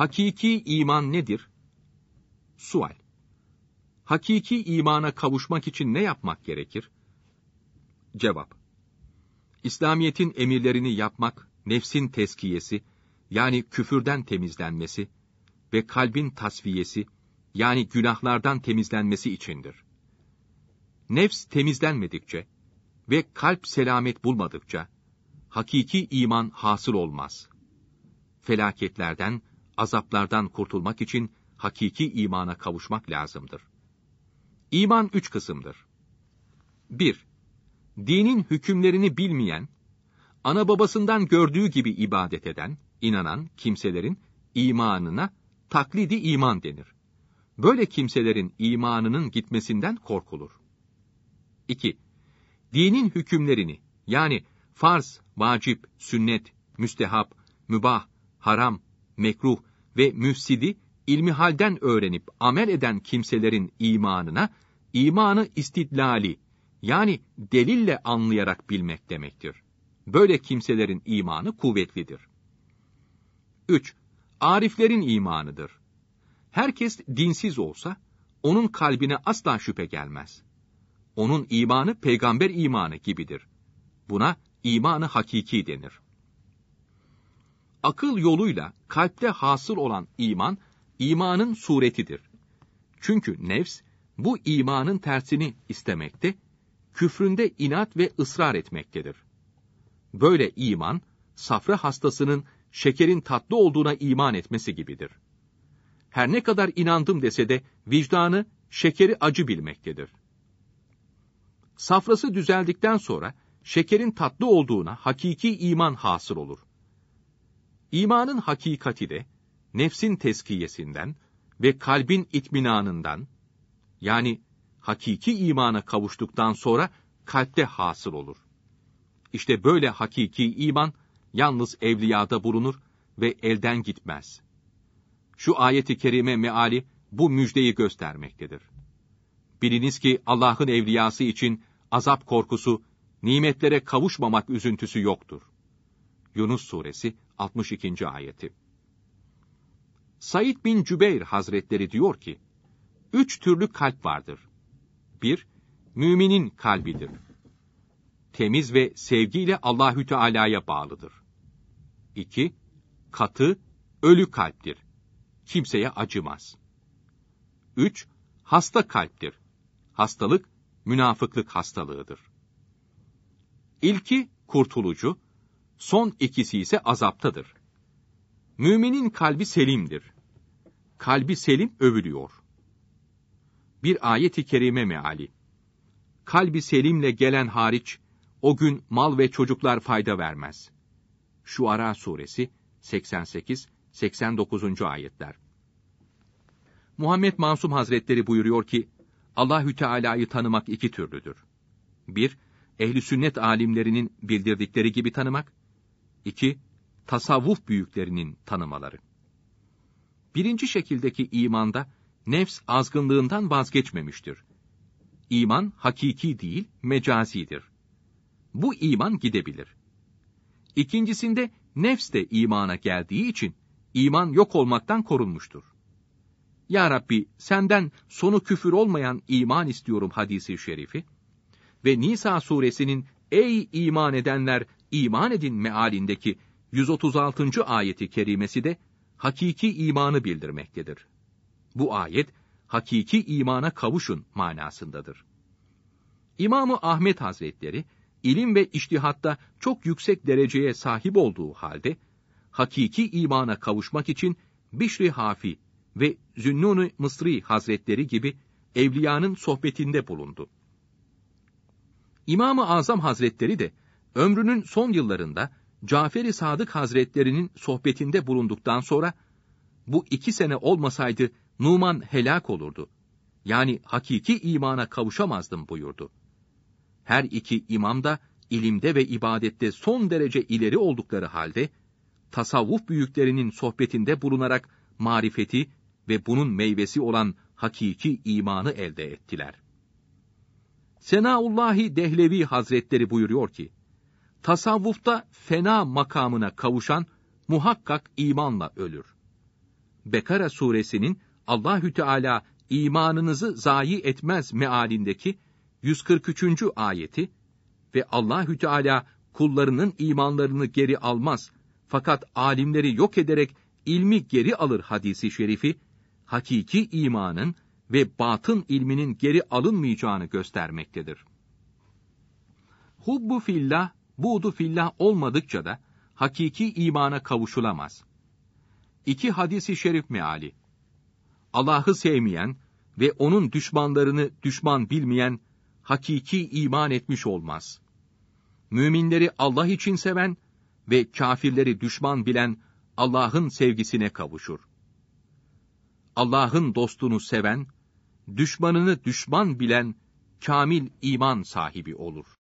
Hakiki iman nedir? Sual. Hakiki imana kavuşmak için ne yapmak gerekir? Cevap. İslamiyetin emirlerini yapmak, nefsin teskiyesi, yani küfürden temizlenmesi ve kalbin tasfiyesi, yani günahlardan temizlenmesi içindir. Nefs temizlenmedikçe ve kalp selamet bulmadıkça, hakiki iman hasıl olmaz. Felaketlerden, azaplardan kurtulmak için hakiki imana kavuşmak lazımdır. İman üç kısımdır. 1. Dinin hükümlerini bilmeyen, ana babasından gördüğü gibi ibadet eden, inanan kimselerin imanına taklidi iman denir. Böyle kimselerin imanının gitmesinden korkulur. 2. Dinin hükümlerini yani farz, vacip, sünnet, müstehap, mübah, haram, mekruh ve müfsidi halden öğrenip amel eden kimselerin imanına, imanı istidlali, yani delille anlayarak bilmek demektir. Böyle kimselerin imanı kuvvetlidir. 3. Ariflerin imanıdır. Herkes dinsiz olsa, onun kalbine asla şüphe gelmez. Onun imanı peygamber imanı gibidir. Buna imanı hakiki denir. Akıl yoluyla kalpte hasıl olan iman, imanın suretidir. Çünkü nefs, bu imanın tersini istemekte, küfründe inat ve ısrar etmektedir. Böyle iman, safra hastasının şekerin tatlı olduğuna iman etmesi gibidir. Her ne kadar inandım dese de vicdanı şekeri acı bilmektedir. Safrası düzeldikten sonra şekerin tatlı olduğuna hakiki iman hasıl olur. İmanın hakikati de nefsin teskiyesinden ve kalbin itminanından yani hakiki imana kavuştuktan sonra kalpte hasıl olur. İşte böyle hakiki iman yalnız evliyada bulunur ve elden gitmez. Şu ayeti kerime meali bu müjdeyi göstermektedir. Biliniz ki Allah'ın evliyası için azap korkusu, nimetlere kavuşmamak üzüntüsü yoktur. Yunus suresi 62. ayeti. Said bin Cübeyr Hazretleri diyor ki, üç türlü kalp vardır. 1. Müminin kalbidir. Temiz ve sevgiyle Allahü Teala'ya bağlıdır. 2. Katı, ölü kalptir. Kimseye acımaz. 3. Hasta kalptir. Hastalık, münafıklık hastalığıdır. İlki kurtulucu, son ikisi ise azaptadır. Müminin kalbi selimdir. Kalbi selim övülüyor. Bir ayet-i kerime meali. Kalbi selimle gelen hariç, o gün mal ve çocuklar fayda vermez. Şuara suresi 88-89. ayetler. Muhammed Mansum Hazretleri buyuruyor ki, Allahü Teala'yı tanımak iki türlüdür. Bir, ehli sünnet alimlerinin bildirdikleri gibi tanımak. 2. Tasavvuf büyüklerinin tanımaları. Birinci şekildeki imanda nefs azgınlığından vazgeçmemiştir. İman hakiki değil, mecazidir. Bu iman gidebilir. İkincisinde nefs de imana geldiği için iman yok olmaktan korunmuştur. Ya Rabbi senden sonu küfür olmayan iman istiyorum hadisi şerifi ve Nisa suresinin ey iman edenler iman edin mealindeki 136. ayeti kerimesi de hakiki imanı bildirmektedir. Bu ayet hakiki imana kavuşun manasındadır. İmamı Ahmet Hazretleri ilim ve iştihatta çok yüksek dereceye sahip olduğu halde hakiki imana kavuşmak için Bişri Hafi ve Zünnun-i Mısri Hazretleri gibi evliyanın sohbetinde bulundu. İmamı Azam Hazretleri de Ömrünün son yıllarında Caferi Sadık Hazretlerinin sohbetinde bulunduktan sonra bu iki sene olmasaydı Numan helak olurdu. Yani hakiki imana kavuşamazdım buyurdu. Her iki imam da ilimde ve ibadette son derece ileri oldukları halde tasavvuf büyüklerinin sohbetinde bulunarak marifeti ve bunun meyvesi olan hakiki imanı elde ettiler. Senaullahi Dehlevi Hazretleri buyuruyor ki, tasavvufta fena makamına kavuşan muhakkak imanla ölür. Bekara suresinin Allahü Teala imanınızı zayi etmez mealindeki 143. ayeti ve Allahü Teala kullarının imanlarını geri almaz fakat alimleri yok ederek ilmi geri alır hadisi şerifi hakiki imanın ve batın ilminin geri alınmayacağını göstermektedir. Hubbu fillah bu udu fillah olmadıkça da hakiki imana kavuşulamaz. İki hadisi şerif meali. Allah'ı sevmeyen ve onun düşmanlarını düşman bilmeyen hakiki iman etmiş olmaz. Müminleri Allah için seven ve kafirleri düşman bilen Allah'ın sevgisine kavuşur. Allah'ın dostunu seven, düşmanını düşman bilen kamil iman sahibi olur.